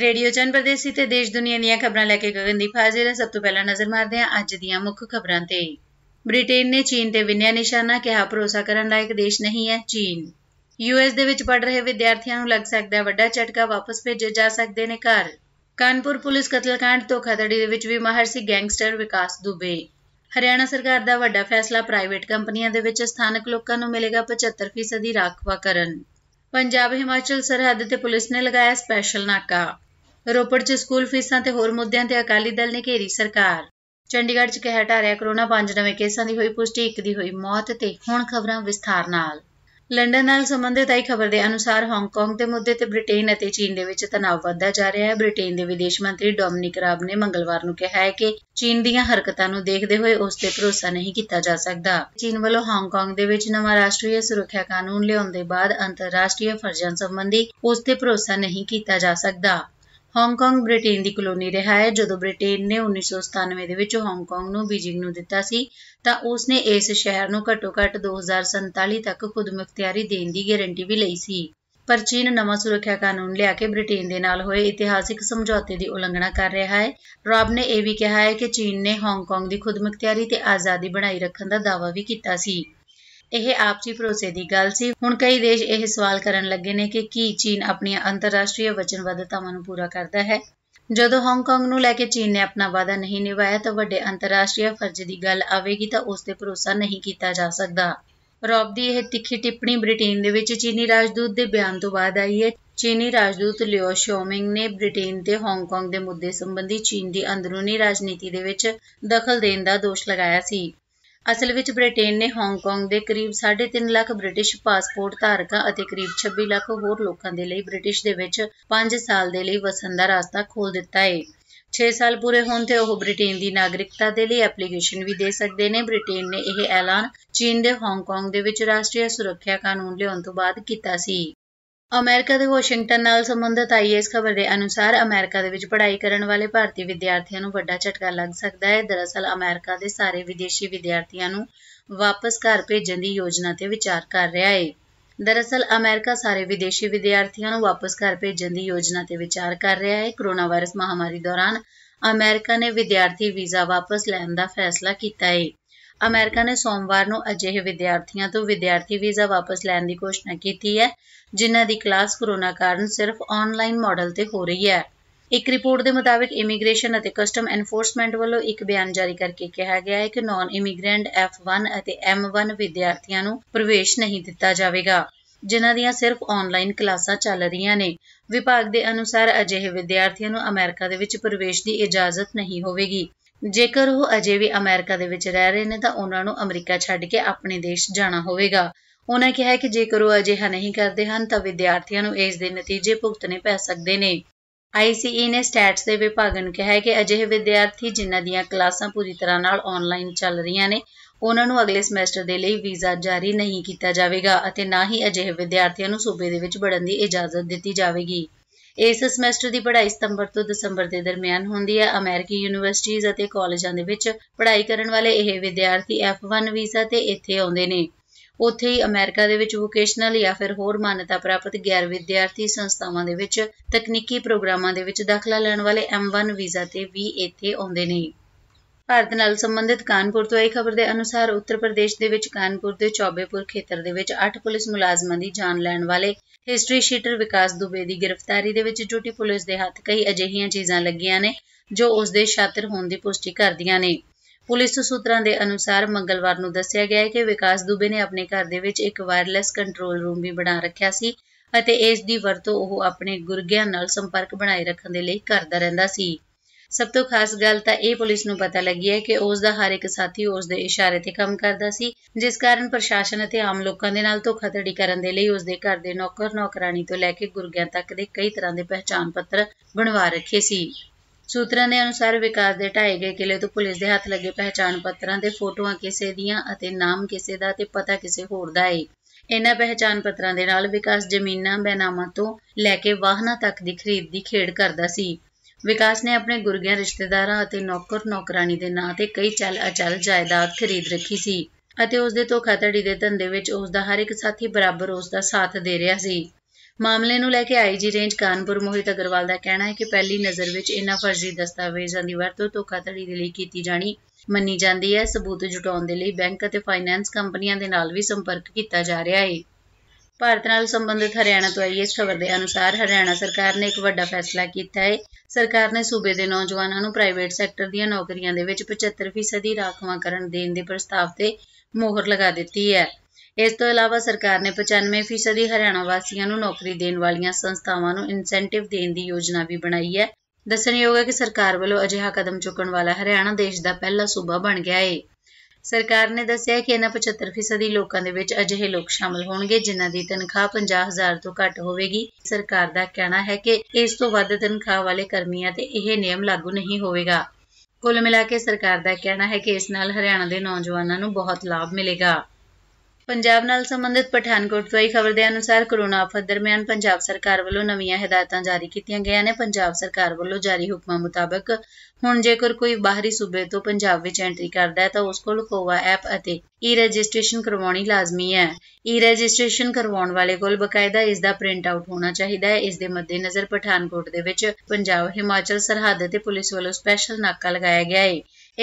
radio ਚੰਬਰਦੇਸੀ ਤੇ ਦੇਸ਼ ਦੁਨੀਆ ਦੀਆਂ ਖਬਰਾਂ ਲੈ ਕੇ ਗਗਨਦੀਪ ਹਾਜ਼ਰ ਹੈ ਸਭ ਤੋਂ ਪਹਿਲਾਂ ਨਜ਼ਰ ਮਾਰਦੇ ਹਾਂ ਅੱਜ ਦੀਆਂ ਮੁੱਖ ਖਬਰਾਂ ਤੇ ਬ੍ਰਿਟੇਨ ਨੇ ਚੀਨ ਤੇ ਵਿਨਿਆ ਨਿਸ਼ਾਨਾ ਕਿਹਾ ਭਰੋਸਾ ਕਰਨ ਲਾਇਕ ਦੇਸ਼ ਨਹੀਂ ਹੈ ਚੀਨ ਯੂਐਸ ਦੇ ਵਿੱਚ ਪੜ ਰਹੇ ਵਿਦਿਆਰਥੀਆਂ ਨੂੰ ਲੱਗ ਸਕਦਾ ਹੈ ਵੱਡਾ ਝਟਕਾ ਵਾਪਸ ਭੇਜੇ ਜਾ ਸਕਦੇ ਨੇ ਘਰ ਕਾਨਪੁਰ ਪੁਲਿਸ ਕਤਲकांड ਤੋਂ ਖਤੜੀ ਦੇ ਵਿੱਚ ਵੀ ਮਾਹਰ ਸੀ ਗੈਂਗਸਟਰ ਵਿਕਾਸ ਦੁਬੇ ਹਰਿਆਣਾ ਸਰਕਾਰ ਦਾ ਵੱਡਾ ਫੈਸਲਾ ਪ੍ਰਾਈਵੇਟ ਕੰਪਨੀਆਂ ਦੇ ਵਿੱਚ ਸਥਾਨਕ ਲੋਕਾਂ ਨੂੰ ਮਿਲੇਗਾ 75% ਦੀ ਰਾਖਵਾ ਕਰਨ ਪੰਜਾਬ ਹਿਮਾਚਲ ਸਰਹੱਦ ਤੇ ਪੁਲਿਸ ਨੇ ਲਗਾਇਆ ਸਪੈਸ਼ਲ ਨਾਕਾ ਰੋਪੜ 'ਚ ਸਕੂਲ ਫੀਸਾਂ ਤੇ ਹੋਰ ਮੁੱਦਿਆਂ ਤੇ ਅਕਾਲੀ ਦਲ ਨੇ ਘੇਰੀ ਸਰਕਾਰ ਚੰਡੀਗੜ੍ਹ 'ਚ ਕਹਿ ਟਾਰਿਆ ਕਰੋਨਾ ਪੰਜ ਨਵੇਂ ਕੇਸਾਂ ਦੀ ਹੋਈ ਪੁਸ਼ਟੀ ਇੱਕ ਦੀ ਹੋਈ ਮੌਤ ਤੇ ਹੁਣ ਖਬਰਾਂ ਵਿਸਥਾਰ ਨਾਲ ਲੰਡਨ ਨਾਲ ਸੰਬੰਧਿਤ ਆਈ ਖਬਰ ਦੇ ਅਨੁਸਾਰ ਹਾਂਗਕਾਂਗ ਦੇ ਮੁੱਦੇ ਤੇ ਬ੍ਰਿਟੇਨ ਅਤੇ ਚੀਨ ਦੇ ਵਿੱਚ ਤਣਾਅ ਵੱਧਦਾ ਜਾ ਰਿਹਾ ਹੈ ਬ੍ਰਿਟੇਨ ਦੇ ਵਿਦੇਸ਼ ਮੰਤਰੀ ਡੋਮਨਿਕ ਰਾਬ ਨੇ ਮੰਗਲਵਾਰ ਨੂੰ ਕਿਹਾ ਹੈ ਕਿ ਚੀਨ ਦੀਆਂ ਹਰਕਤਾਂ ਨੂੰ ਦੇਖਦੇ ਹੋਏ ਉਸ ਤੇ ਭਰੋਸਾ ਨਹੀਂ ਕੀਤਾ ਜਾ ਸਕਦਾ ਚੀਨ ਵੱਲੋਂ ਹਾਂਗਕਾਂਗ ਦੇ ਵਿੱਚ ਨਵਾਂ ਰਾਸ਼ਟਰੀ ਸੁਰੱਖਿਆ ਕਾਨੂੰਨ ਲਿਆਉਣ ਦੇ ਬਾਅਦ ਅੰਤਰਰਾਸ਼ਟਰੀ ਫਰਜ਼ਾਂ ਸੰਬੰਧੀ ਉਸ ਤੇ ਭਰੋਸਾ ਨਹੀਂ ਕੀਤਾ ਜਾ ਸਕਦਾ ਹਾਂਗਕਾਂਗ ਬ੍ਰਿਟੇਨ ਦੀ ਕਲੋਨੀ ਰਿਹਾ ਹੈ ਜਦੋਂ ਬ੍ਰਿਟੇਨ ਨੇ 1997 ਦੇ ਵਿੱਚ ਹਾਂਗਕਾਂਗ ਨੂੰ ਬੀਜਿੰਗ ਨੂੰ ਦਿੱਤਾ ਸੀ ਤਾਂ ਉਸ ਨੇ ਇਸ ਸ਼ਹਿਰ ਨੂੰ ਘੱਟੋ-ਘੱਟ 2047 ਤੱਕ ਖੁਦਮੁਖਤਿਆਰੀ ਦੇਣ ਦੀ ਗਾਰੰਟੀ ਵੀ ਲਈ ਸੀ ਪਰ ਚੀਨ ਨਵਾਂ ਸੁਰੱਖਿਆ ਕਾਨੂੰਨ ਲਿਆ ਕੇ ਬ੍ਰਿਟੇਨ ਦੇ ਨਾਲ ਹੋਏ ਇਤਿਹਾਸਿਕ ਸਮਝੌਤੇ ਦੀ ਉਲੰਘਣਾ ਕਰ ਰਿਹਾ ਹੈ ਰੌਬ ਨੇ ਇਹ ਵੀ ਕਿਹਾ ਹੈ ਕਿ ਚੀਨ ਨੇ ਹਾਂਗਕਾਂਗ ਦੀ ਖੁਦਮੁਖਤਿਆਰੀ ਤੇ ਆਜ਼ਾਦੀ ਬਣਾਈ ਰੱਖਣ ਦਾ ਦਾਅਵਾ ਵੀ ਕੀਤਾ ਸੀ ਇਹ ਆਪਸੀ ਭਰੋਸੇ ਦੀ ਗੱਲ ਸੀ ਹੁਣ ਕਈ ਦੇਸ਼ ਇਹ ਸਵਾਲ ਕਰਨ ਲੱਗੇ ਨੇ ਕਿ ਕੀ ਚੀਨ ਆਪਣੀਆਂ ਅੰਤਰਰਾਸ਼ਟਰੀ ਵਚਨਬੱਧਤਾਵਾਂ ਨੂੰ ਪੂਰਾ ਕਰਦਾ ਹੈ ਜਦੋਂ ਹਾਂਗਕਾਂਗ ਨੂੰ ਲੈ ਕੇ ਚੀਨ ਨੇ ਆਪਣਾ ਵਾਅਦਾ ਨਹੀਂ ਨਿਭਾਇਆ ਤਾਂ ਵੱਡੇ ਅੰਤਰਰਾਸ਼ਟਰੀ ਫਰਜ਼ ਦੀ ਗੱਲ ਆਵੇਗੀ ਤਾਂ ਉਸ ਤੇ ਭਰੋਸਾ ਨਹੀਂ ਕੀਤਾ ਜਾ ਸਕਦਾ ਰੌਬ ਦੀ ਇਹ ਤਿੱਖੀ ਟਿੱਪਣੀ ਬ੍ਰਿਟੇਨ ਦੇ ਵਿੱਚ ਚੀਨੀ ਰਾਜਦੂਤ ਦੇ ਬਿਆਨ ਤੋਂ ਬਾਅਦ ਆਈ ਹੈ ਚੀਨੀ ਰਾਜਦੂਤ ਲਿਓ ਸ਼ੋਮਿੰਗ ਨੇ ਬ੍ਰਿਟੇਨ ਤੇ ਹਾਂਗਕਾਂਗ ਦੇ ਮੁੱਦੇ ਸੰਬੰਧੀ ਚੀਨ ਦੀ ਅੰਦਰੂਨੀ ਰਾਜਨੀਤੀ ਦੇ ਵਿੱਚ ਦਖਲ ਦੇਣ ਦਾ ਦੋਸ਼ ਲਗਾਇਆ ਸੀ ਅਸਲ ਵਿੱਚ ਬ੍ਰਿਟੇਨ ਨੇ ਹਾਂਗਕਾਂਗ ਦੇ ਕਰੀਬ 3.5 ਲੱਖ ਬ੍ਰਿਟਿਸ਼ ਪਾਸਪੋਰਟ ਧਾਰਕਾਂ ਅਤੇ ਕਰੀਬ 26 ਲੱਖ ਹੋਰ ਲੋਕਾਂ ਦੇ ਲਈ ਬ੍ਰਿਟਿਸ਼ ਦੇ ਵਿੱਚ 5 ਸਾਲ ਦੇ ਲਈ ਵਸਣ ਦਾ ਰਸਤਾ ਖੋਲ੍ਹ ਦਿੱਤਾ ਹੈ 6 ਸਾਲ ਪੂਰੇ ਹੋਣ ਤੇ ਉਹ ਬ੍ਰਿਟੇਨ ਦੀ ਨਾਗਰਿਕਤਾ ਦੇ ਲਈ ਐਪਲੀਕੇਸ਼ਨ ਵੀ ਦੇ ਸਕਦੇ ਨੇ ਬ੍ਰਿਟੇਨ ਨੇ ਇਹ ਐਲਾਨ ਚੀਨ ਦੇ ਹਾਂਗਕਾਂਗ ਦੇ ਵਿੱਚ ਰਾਸ਼ਟਰੀ ਸੁਰੱਖਿਆ ਕਾਨੂੰਨ ਲਿਆਉਣ ਤੋਂ ਬਾਅਦ ਕੀਤਾ ਸੀ ਅਮਰੀਕਾ ਦੇ ਵਾਸ਼ਿੰਗਟਨ ਨਾਲ ਸੰਬੰਧਿਤ ਆਈਐਸ ਖਬਰ ਦੇ ਅਨੁਸਾਰ ਅਮਰੀਕਾ ਦੇ ਵਿੱਚ ਪੜ੍ਹਾਈ ਕਰਨ ਵਾਲੇ ਭਾਰਤੀ ਵਿਦਿਆਰਥੀਆਂ ਨੂੰ ਵੱਡਾ ਝਟਕਾ ਲੱਗ ਸਕਦਾ ਹੈ ਦਰਅਸਲ ਅਮਰੀਕਾ ਦੇ ਸਾਰੇ ਵਿਦੇਸ਼ੀ ਵਿਦਿਆਰਥੀਆਂ ਨੂੰ ਵਾਪਸ ਘਰ ਭੇਜਣ ਦੀ ਯੋਜਨਾ ਤੇ ਵਿਚਾਰ ਕਰ ਰਿਹਾ ਹੈ ਦਰਅਸਲ ਅਮਰੀਕਾ ਸਾਰੇ ਵਿਦੇਸ਼ੀ ਵਿਦਿਆਰਥੀਆਂ ਨੂੰ ਵਾਪਸ ਘਰ ਭੇਜਣ ਦੀ ਯੋਜਨਾ ਤੇ ਵਿਚਾਰ ਕਰ ਰਿਹਾ ਹੈ ਕੋਰੋਨਾ ਵਾਇਰਸ ਮਹਾਮਾਰੀ ਦੌਰਾਨ ਅਮਰੀਕਾ ਨੇ ਵਿਦਿਆਰਥੀ ਵੀਜ਼ਾ ਵਾਪਸ ਲੈਣ ਦਾ ਫੈਸਲਾ ਕੀਤਾ ਹੈ ਅਮਰੀਕਾ ਨੇ ਸੋਮਵਾਰ ਨੂੰ ਅਜਿਹੇ ਵਿਦਿਆਰਥੀਆਂ ਤੋਂ ਵਿਦਿਆਰਥੀ ਵੀਜ਼ਾ ਵਾਪਸ ਲੈਣ ਦੀ ਘੋਸ਼ਣਾ ਕੀਤੀ ਹੈ ਜਿਨ੍ਹਾਂ ਦੀ ਕਲਾਸ ਕੋਰੋਨਾ ਕਾਰਨ ਸਿਰਫ ਆਨਲਾਈਨ ਮਾਡਲ ਤੇ ਹੋ ਰਹੀ ਹੈ ਇੱਕ ਰਿਪੋਰਟ ਦੇ ਮੁਤਾਬਕ ਇਮੀਗ੍ਰੇਸ਼ਨ ਅਤੇ ਕਸਟਮ ਐਨਫੋਰਸਮੈਂਟ ਵੱਲੋਂ ਇੱਕ ਬਿਆਨ ਜਾਰੀ ਕਰਕੇ ਕਿਹਾ ਗਿਆ ਹੈ ਕਿ ਨਾਨ ਇਮੀਗ੍ਰੈਂਟ F1 ਅਤੇ M1 ਵਿਦਿਆਰਥੀਆਂ ਨੂੰ ਪ੍ਰਵੇਸ਼ ਨਹੀਂ ਦਿੱਤਾ ਜਾਵੇਗਾ ਜਿਨ੍ਹਾਂ ਦੀਆਂ ਸਿਰਫ ਆਨਲਾਈਨ ਕਲਾਸਾਂ ਚੱਲ ਰਹੀਆਂ ਨੇ ਵਿਭਾਗ ਦੇ ਅਨੁਸਾਰ ਅਜਿਹੇ ਵਿਦਿਆਰਥੀਆਂ ਨੂੰ ਅਮਰੀਕਾ ਦੇ ਵਿੱਚ ਪ੍ਰਵੇਸ਼ ਦੀ ਇਜਾਜ਼ਤ ਨਹੀਂ ਹੋਵੇਗੀ ਜੇਕਰ ਉਹ ਅਜੇ ਵੀ ਅਮਰੀਕਾ ਦੇ ਵਿੱਚ ਰਹਿ ਰਹੇ ਨੇ ਤਾਂ ਉਹਨਾਂ ਨੂੰ ਅਮਰੀਕਾ ਛੱਡ ਕੇ ਆਪਣੇ ਦੇਸ਼ ਜਾਣਾ ਹੋਵੇਗਾ ਉਹਨਾਂ ਕਿਹਾ ਕਿ ਜੇਕਰ ਉਹ ਅਜਿਹਾ ਨਹੀਂ ਕਰਦੇ ਹਨ ਤਾਂ ਵਿਦਿਆਰਥੀਆਂ ਨੂੰ ਇਸ ਦੇ ਨਤੀਜੇ ਭੁਗਤਨੇ ਪੈ ਸਕਦੇ ਨੇ ਆਈਸੀਈ ਨੇ ਸਟੈਟਸ ਦੇ ਵਿਭਾਗ ਨੂੰ ਕਿਹਾ ਹੈ ਕਿ ਅਜਿਹੇ ਵਿਦਿਆਰਥੀ ਜਿਨ੍ਹਾਂ ਦੀਆਂ ਕਲਾਸਾਂ ਪੂਰੀ ਤਰ੍ਹਾਂ ਨਾਲ ਆਨਲਾਈਨ ਚੱਲ ਰਹੀਆਂ ਨੇ ਉਹਨਾਂ ਨੂੰ ਅਗਲੇ ਸਮੈਸਟਰ ਦੇ ਲਈ ਵੀਜ਼ਾ ਜਾਰੀ ਨਹੀਂ ਕੀਤਾ ਜਾਵੇਗਾ ਅਤੇ ਨਾ ਹੀ ਅਜਿਹੇ ਵਿਦਿਆਰਥੀਆਂ ਨੂੰ ਸੂਬੇ ਦੇ ਵਿੱਚ ਵੜਨ ਦੀ ਇਜਾਜ਼ਤ ਦਿੱਤੀ ਜਾਵੇਗੀ ਇਸ ਸਮੈਸਟਰ ਦੀ ਪੜ੍ਹਾਈ ਸਤੰਬਰ ਤੋਂ ਦਸੰਬਰ ਦੇ ਦਰਮਿਆਨ ਹੁੰਦੀ ਹੈ ਅਮਰੀਕੀ ਯੂਨੀਵਰਸਿਟੀਆਂ ਅਤੇ ਕਾਲਜਾਂ ਦੇ ਵਿੱਚ ਪੜ੍ਹਾਈ ਕਰਨ ਵਾਲੇ ਇਹ ਵਿਦਿਆਰਥੀ F1 ਵੀਜ਼ਾ ਤੇ ਇੱਥੇ ਆਉਂਦੇ ਨੇ ਉੱਥੇ ਹੀ ਅਮਰੀਕਾ ਦੇ ਵਿੱਚ ਵੋਕੇਸ਼ਨਲ ਜਾਂ ਫਿਰ ਹੋਰ ਮਾਨਤਾ ਪ੍ਰਾਪਤ ਗੈਰ ਵਿਦਿਆਰਥੀ ਸੰਸਥਾਵਾਂ ਦੇ ਵਿੱਚ ਤਕਨੀਕੀ ਪ੍ਰੋਗਰਾਮਾਂ ਦੇ ਵਿੱਚ ਦਾਖਲਾ ਲੈਣ ਵਾਲੇ M1 ਵੀਜ਼ਾ ਤੇ ਵੀ ਇੱਥੇ ਆਉਂਦੇ ਨੇ ਭਾਰਤ ਨਾਲ ਸੰਬੰਧਿਤ ਕਾਨਪੁਰ ਤੋਂ ਇਹ ਖਬਰ ਦੇ ਅਨੁਸਾਰ ਉੱਤਰ ਪ੍ਰਦੇਸ਼ ਦੇ ਵਿੱਚ ਕਾਨਪੁਰ ਦੇ ਚੌਬੇਪੁਰ ਖੇਤਰ ਦੇ ਵਿੱਚ 8 ਪੁਲਿਸ ਮੁਲਾਜ਼ਮਾਂ ਦੀ ਜਾਨ ਲੈਣ ਵਾਲੇ ਹਿਸਟਰੀ ਸ਼ੀਟਰ ਵਿਕਾਸ ਦੁਬੇ ਦੀ ਗ੍ਰਿਫਤਾਰੀ ਦੇ ਵਿੱਚ ਡਿਊਟੀ ਪੁਲਿਸ ਦੇ ਹੱਥ ਕਈ ਅਜਿਹੀਆਂ ਚੀਜ਼ਾਂ ਲੱਗੀਆਂ ਨੇ ਜੋ ਉਸ ਦੇ ਸ਼ਾਤਰ ਹੋਣ ਦੀ ਪੁਸ਼ਟੀ ਕਰਦੀਆਂ ਨੇ ਪੁਲਿਸ ਸੂਤਰਾਂ ਦੇ ਅਨੁਸਾਰ ਮੰਗਲਵਾਰ ਨੂੰ ਦੱਸਿਆ ਗਿਆ ਹੈ ਕਿ ਵਿਕਾਸ ਦੁਬੇ ਨੇ ਆਪਣੇ ਘਰ ਦੇ ਵਿੱਚ ਇੱਕ ਵਾਇਰਲੈਸ ਕੰਟਰੋਲ ਰੂਮ ਵੀ ਬਣਾ ਰੱਖਿਆ ਸੀ ਅਤੇ ਇਸ ਦੀ ਵਰਤੋਂ ਉਹ ਆਪਣੇ ਗੁਰਗਿਆਂ ਨਾਲ ਸੰਪਰਕ ਬਣਾਏ ਰੱਖਣ ਦੇ ਲਈ ਕਰਦਾ ਰਹਿੰਦਾ ਸੀ ਸਭ ਤੋਂ ਖਾਸ ਗੱਲ ਤਾਂ ਇਹ ਪੁਲਿਸ ਨੂੰ ਪਤਾ ਲੱਗੀ ਹੈ ਕਿ ਉਸ ਦਾ ਹਰ ਇੱਕ ਸਾਥੀ ਉਸ ਦੇ ਇਸ਼ਾਰੇ ਤੇ ਕੰਮ ਕਰਦਾ ਸੀ ਜਿਸ ਕਾਰਨ ਪ੍ਰਸ਼ਾਸਨ ਅਤੇ ਆਮ ਲੋਕਾਂ ਦੇ ਨਾਲ ਧੋਖਾਧੜੀ ਕਰਨ ਦੇ ਲਈ ਉਸ ਦੇ ਘਰ ਦੇ ਨੌਕਰ ਨੌਕਰਾਨੀ ਤੋਂ ਲੈ ਕੇ ਗੁਰਗਿਆਂ ਤੱਕ ਦੇ ਕਈ ਤਰ੍ਹਾਂ ਦੇ ਪਹਿਚਾਣ ਪੱਤਰ ਬਣਵਾ ਰੱਖੇ ਸੀ ਸੂਤਰਾਂ ਦੇ ਅਨੁਸਾਰ ਵਿਕਾਸ ਦੇ ਢਾਏ ਗਏ ਕਿਲੇ ਤੋਂ ਪੁਲਿਸ ਦੇ ਹੱਥ ਲੱਗੇ ਪਹਿਚਾਣ ਪੱਤਰਾਂ ਦੇ ਫੋਟੋਆਂ ਕਿਸੇ ਦੀਆਂ ਅਤੇ ਨਾਮ ਕਿਸੇ ਦਾ ਤੇ ਪਤਾ ਕਿਸੇ ਹੋਰ ਦਾ ਏ ਇਹਨਾਂ ਪਹਿਚਾਣ ਪੱਤਰਾਂ ਦੇ ਨਾਲ ਵਿਕਾਸ ਜ਼ਮੀਨਾਂ ਬੈਨਾਮਾਂ ਤੋਂ ਲੈ ਕੇ ਵਾਹਨਾਂ ਤੱਕ ਦੀ ਖਰੀਦ ਦੀ ਖੇਡ ਕਰਦਾ ਸੀ ਵਿਕਾਸ ਨੇ ਆਪਣੇ ਗੁਰਗਿਆਂ ਰਿਸ਼ਤੇਦਾਰਾਂ ਅਤੇ ਨੌਕਰ ਨੌਕਰਾਨੀ ਦੇ ਨਾਂ ਤੇ ਕਈ ਚੱਲ ਅਚਲ ਜਾਇਦਾਦ ਖਰੀਦ ਰੱਖੀ ਸੀ ਅਤੇ ਉਸ ਦੇ ਧੋਖਾਧੜੀ ਦੇ ਧੰਦੇ ਵਿੱਚ ਉਸ ਦਾ ਹਰ ਇੱਕ ਸਾਥੀ ਬਰਾਬਰ ਉਸ ਦਾ ਸਾਥ ਦੇ ਰਿਹਾ ਸੀ ਮਾਮਲੇ ਨੂੰ ਲੈ ਕੇ ਆਈਜੀ ਰੇਂਜ ਕਾਨਪੁਰ ਮੋਹਿਤ ਅਗਰਵਾਲ ਦਾ ਕਹਿਣਾ ਹੈ ਕਿ ਪਹਿਲੀ ਨਜ਼ਰ ਵਿੱਚ ਇਹਨਾਂ ਫਰਜ਼ੀ ਦਸਤਾਵੇਜ਼ਾਂ ਦੀ ਵਰਤੋਂ ਧੋਖਾਧੜੀ ਦੇ ਲਈ ਕੀਤੀ ਜਾਣੀ ਮੰਨੀ ਜਾਂਦੀ ਹੈ ਸਬੂਤ ਜੁਟਾਉਣ ਦੇ ਲਈ ਬੈਂਕ ਅਤੇ ਫਾਈਨੈਂਸ ਕੰਪਨੀਆਂ ਦੇ ਨਾਲ ਵੀ ਸੰਪਰਕ ਕੀਤਾ ਜਾ ਰਿਹਾ ਹੈ ਭਾਰਤ ਨਾਲ ਸੰਬੰਧਿਤ ਹਰਿਆਣਾ ਤੋਂ ਆਈ ਇਸ ਖਬਰ ਦੇ ਅਨੁਸਾਰ ਹਰਿਆਣਾ ਸਰਕਾਰ ਨੇ ਇੱਕ ਵੱਡਾ ਫੈਸਲਾ ਕੀਤਾ ਹੈ ਸਰਕਾਰ ਨੇ ਸੂਬੇ ਦੇ ਨੌਜਵਾਨਾਂ ਨੂੰ ਪ੍ਰਾਈਵੇਟ ਸੈਕਟਰ ਦੀਆਂ ਨੌਕਰੀਆਂ ਦੇ ਵਿੱਚ 75% ਦੀ ਰਾਖਵਾਂ ਕਰਨ ਦੇਣ ਦੇ ਪ੍ਰਸਤਾਵ ਤੇ ਮੋਹਰ ਲਗਾ ਦਿੱਤੀ ਹੈ ਇਸ ਤੋਂ ਇਲਾਵਾ ਸਰਕਾਰ ਨੇ 95% ਦੀ ਹਰਿਆਣਾ ਵਾਸੀਆਂ ਨੂੰ ਨੌਕਰੀ ਦੇਣ ਵਾਲੀਆਂ ਸੰਸਥਾਵਾਂ ਨੂੰ ਇਨਸੈਂਟਿਵ ਦੇਣ ਦੀ ਯੋਜਨਾ ਵੀ ਬਣਾਈ ਹੈ ਦੱਸਣਯੋਗ ਹੈ ਕਿ ਸਰਕਾਰ ਵੱਲੋਂ ਅਜਿਹਾ ਕਦਮ ਚੁੱਕਣ ਵਾਲਾ ਹਰਿਆਣਾ ਦੇਸ਼ ਦਾ ਪਹਿਲਾ ਸੂਬਾ ਬਣ ਗਿਆ ਹੈ ਸਰਕਾਰ ਨੇ ਦੱਸਿਆ ਕਿ ਇਹਨਾਂ 75% ਲੋਕਾਂ ਦੇ ਵਿੱਚ ਅਜਿਹੇ ਲੋਕ ਸ਼ਾਮਲ ਹੋਣਗੇ ਜਿਨ੍ਹਾਂ ਦੀ ਤਨਖਾਹ 50000 ਤੋਂ ਘੱਟ ਹੋਵੇਗੀ ਸਰਕਾਰ ਦਾ ਕਹਿਣਾ ਹੈ ਕਿ ਇਸ ਤੋਂ ਵੱਧ ਤਨਖਾਹ ਵਾਲੇ ਕਰਮੀਆਂ ਤੇ ਇਹ ਨਿਯਮ ਲਾਗੂ ਨਹੀਂ ਹੋਵੇਗਾ ਕੁੱਲ ਮਿਲਾ ਕੇ ਸਰਕਾਰ ਦਾ ਕਹਿਣਾ ਹੈ ਕਿ ਇਸ ਨਾਲ ਹਰਿਆਣਾ ਦੇ ਨੌਜਵਾਨਾਂ ਨੂੰ ਬਹੁਤ ਲਾਭ ਮਿਲੇਗਾ ਪੰਜਾਬ ਨਾਲ ਸੰਬੰਧਿਤ ਪਠਾਨਕੋਟ ਤੋਂ ਆਈ ਖਬਰ ਦੇ ਅਨੁਸਾਰ ਕਰੋਨਾ ਆਫਤ ਦਰਮਿਆਨ ਪੰਜਾਬ ਸਰਕਾਰ ਵੱਲੋਂ ਨਵੀਆਂ ਹਦਾਇਤਾਂ ਜਾਰੀ ਕੀਤੀਆਂ ਗਈਆਂ ਨੇ ਪੰਜਾਬ ਸਰਕਾਰ ਵੱਲੋਂ ਜਾਰੀ ਹੁਕਮਾਂ ਮੁਤਾਬਕ ਹੁਣ ਜੇਕਰ ਕੋਈ ਬਾਹਰੀ ਸੂਬੇ ਤੋਂ ਪੰਜਾਬ ਵਿੱਚ ਐਂਟਰੀ ਕਰਦਾ ਹੈ ਤਾਂ ਉਸ ਕੋਲ ਕੋਵਾ ਐਪ ਅਤੇ ਈ ਰਜਿਸਟ੍ਰੇਸ਼ਨ ਕਰਵਾਉਣੀ ਲਾਜ਼ਮੀ ਹੈ ਈ ਰਜਿਸਟ੍ਰੇਸ਼ਨ ਕਰਵਾਉਣ ਵਾਲੇ ਕੋਲ ਬਕਾਇਦਾ ਇਸ ਦਾ ਪ੍ਰਿੰਟ ਆਊਟ ਹੋਣਾ ਚਾਹੀਦਾ ਹੈ ਇਸ ਦੇ ਮੱਦੇਨਜ਼ਰ ਪਠਾਨਕੋਟ ਦੇ ਵਿੱਚ ਪੰਜਾਬ ਹਿਮਾਚਲ ਸਰਹੱਦ ਤੇ ਪੁਲਿਸ ਵੱਲੋਂ ਸਪੈਸ਼ਲ ਨਾਕਾ ਲਗਾਇਆ ਗਿਆ ਹੈ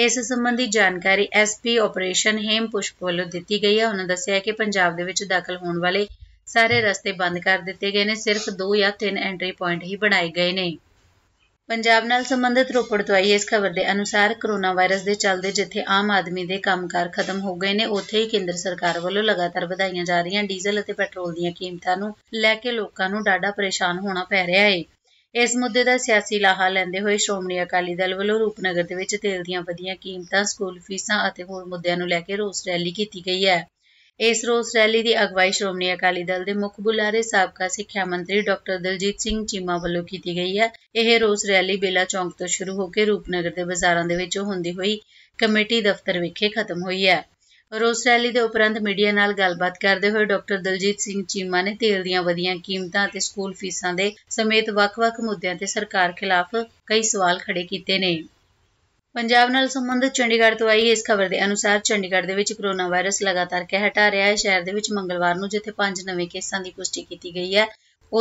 ਇਸ ਸੰਬੰਧੀ ਜਾਣਕਾਰੀ ਐਸਪੀ ਆਪਰੇਸ਼ਨ ਹੇਮ ਪੁਸ਼ਪ ਵੱਲੋਂ ਦਿੱਤੀ ਗਈ ਹੈ ਉਹਨਾਂ ਦੱਸਿਆ ਕਿ ਪੰਜਾਬ ਦੇ ਵਿੱਚ ਦਾਖਲ ਹੋਣ ਵਾਲੇ ਸਾਰੇ ਰਸਤੇ ਬੰਦ ਕਰ ਦਿੱਤੇ ਗਏ ਨੇ ਸਿਰਫ 2 ਜਾਂ 3 ਐਂਟਰੀ ਪੁਆਇੰਟ ਹੀ ਬਣਾਏ ਗਏ ਨੇ ਪੰਜਾਬ ਨਾਲ ਸੰਬੰਧਿਤ ਰੋਪੜ ਤੋਂ ਆਈ ਇਸ ਖਬਰ ਦੇ ਅਨੁਸਾਰ ਕਰੋਨਾ ਵਾਇਰਸ ਦੇ ਚੱਲਦੇ ਜਿੱਥੇ ਆਮ ਆਦਮੀ ਦੇ ਕੰਮਕਾਰ ਖਤਮ ਹੋ ਗਏ ਨੇ ਉੱਥੇ ਹੀ ਕੇਂਦਰ ਸਰਕਾਰ ਵੱਲੋਂ ਲਗਾਤਾਰ ਵਧਾਈਆਂ ਜਾ ਰਹੀਆਂ ਡੀਜ਼ਲ ਅਤੇ ਪੈਟਰੋਲ ਦੀਆਂ ਕੀਮਤਾਂ ਨੂੰ ਲੈ ਕੇ ਲੋਕਾਂ ਨੂੰ ਡਾਢਾ ਪਰੇਸ਼ਾਨ ਹੋਣਾ ਪੈ ਰਿਹਾ ਹੈ ਇਸ ਮੁੱਦੇ ਦਾ ਸਿਆਸੀ ਲਾਹਾ ਲੈਂਦੇ ਹੋਏ ਸ਼੍ਰੋਮਣੀ ਅਕਾਲੀ ਦਲ ਵੱਲੋਂ ਰੂਪਨਗਰ ਦੇ ਵਿੱਚ ਤੇਲ ਦੀਆਂ ਵਧੀਆਂ ਕੀਮਤਾਂ ਸਕੂਲ ਫੀਸਾਂ ਅਤੇ ਹੋਰ ਮੁੱਦਿਆਂ ਨੂੰ ਲੈ ਕੇ ਰੋਸ ਰੈਲੀ ਕੀਤੀ ਗਈ ਹੈ ਇਸ ਰੋਸ ਰੈਲੀ ਦੀ ਅਗਵਾਈ ਸ਼੍ਰੋਮਣੀ ਅਕਾਲੀ ਦਲ ਦੇ ਮੁੱਖ ਬੁਲਾਰੇ ਸਾਬਕਾ ਸਿੱਖਿਆ ਮੰਤਰੀ ਡਾਕਟਰ ਦਲਜੀਤ ਸਿੰਘ ਚੀਮਾ ਵੱਲੋਂ ਕੀਤੀ ਗਈ ਹੈ ਇਹ ਰੋਸ ਰੈਲੀ ਬੇਲਾ ਚੌਂਕ ਤੋਂ ਸ਼ੁਰੂ ਹੋ ਕੇ ਰੂਪਨਗਰ ਦੇ ਬਾਜ਼ਾਰਾਂ ਦੇ ਵਿੱਚੋਂ ਹੁੰਦੀ ਹੋਈ ਕਮੇਟੀ ਦਫ਼ਤਰ ਵਿਖੇ ਖਤਮ ਹੋਈ ਹੈ ਰੋਸ ਰੈਲੀ ਦੇ ਉਪਰੰਤ ਮੀਡੀਆ ਨਾਲ ਗੱਲਬਾਤ ਕਰਦੇ ਹੋਏ ਡਾਕਟਰ ਦਲਜੀਤ ਸਿੰਘ ਚੀਮਾ ਨੇ ਤੇਲ ਦੀਆਂ ਵਧੀਆਂ ਕੀਮਤਾਂ ਅਤੇ ਸਕੂਲ ਫੀਸਾਂ ਦੇ ਸਮੇਤ ਵੱਖ-ਵੱਖ ਮੁੱਦਿਆਂ ਤੇ ਸਰਕਾਰ ਖਿਲਾਫ ਕਈ ਸਵਾਲ ਖੜੇ ਕੀਤੇ ਨੇ ਪੰਜਾਬ ਨਾਲ ਸੰਬੰਧਿਤ ਚੰਡੀਗੜ੍ਹ ਤੋਂ ਆਈ ਇਸ ਖਬਰ ਦੇ ਅਨੁਸਾਰ ਚੰਡੀਗੜ੍ਹ ਦੇ ਵਿੱਚ ਕੋਰੋਨਾ ਵਾਇਰਸ ਲਗਾਤਾਰ ਕਹਿਟਾ ਰਿਹਾ ਹੈ ਸ਼ਹਿਰ ਦੇ ਵਿੱਚ ਮੰਗਲਵਾਰ ਨੂੰ ਜਿੱਥੇ 5 ਨਵੇਂ ਕੇਸਾਂ ਦੀ ਪੁਸ਼ਟੀ ਕੀਤੀ ਗਈ ਹੈ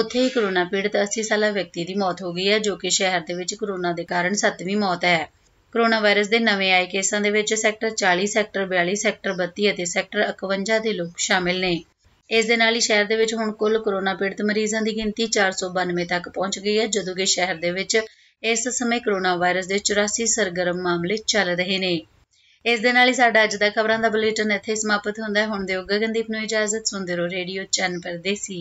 ਉੱਥੇ ਹੀ ਕੋਰੋਨਾ ਪੀੜਤ 80 ਸਾਲਾ ਵਿਅਕਤੀ ਦੀ ਮੌਤ ਹੋ ਗਈ ਹੈ ਜੋ ਕਿ ਸ਼ਹਿਰ ਦੇ ਵਿੱਚ ਕੋਰੋਨਾ ਦੇ ਕਾਰਨ 7ਵੀਂ ਮੌਤ ਹੈ ਕੋਰੋਨਾ ਵਾਇਰਸ ਦੇ ਨਵੇਂ ਆਏ ਕੇਸਾਂ ਦੇ ਵਿੱਚ ਸੈਕਟਰ 40 ਸੈਕਟਰ 42 ਸੈਕਟਰ 32 ਅਤੇ ਸੈਕਟਰ 51 ਦੇ ਲੋਕ ਸ਼ਾਮਿਲ ਨੇ ਇਸ ਦੇ ਨਾਲ ਹੀ ਸ਼ਹਿਰ ਦੇ ਵਿੱਚ ਹੁਣ ਕੁੱਲ ਕੋਰੋਨਾ ਪੀੜਤ ਮਰੀਜ਼ਾਂ ਦੀ ਗਿਣਤੀ 492 ਤੱਕ ਪਹੁੰਚ ਗਈ ਹੈ ਜਦੋਂ ਕਿ ਸ਼ਹਿਰ ਦੇ ਵਿੱਚ ਇਸ ਸਮੇਂ ਕੋਰੋਨਾ ਵਾਇਰਸ ਦੇ 84 ਸਰਗਰਮ ਮਾਮਲੇ ਚੱਲ ਰਹੇ ਨੇ ਇਸ ਦੇ ਨਾਲ ਹੀ ਸਾਡਾ ਅੱਜ ਦਾ ਖਬਰਾਂ ਦਾ ਬੁਲੇਟਿਨ ਇੱਥੇ ਸਮਾਪਤ ਹੁੰਦਾ ਹੈ ਹੁਣ ਦਿਓ ਗਗਨਦੀਪ ਨੂੰ ਇਜਾਜ਼ਤ ਸੁਣਦੇ ਰਹੋ ਰੇਡੀਓ ਚੰਨ ਪਰਦੇਸੀ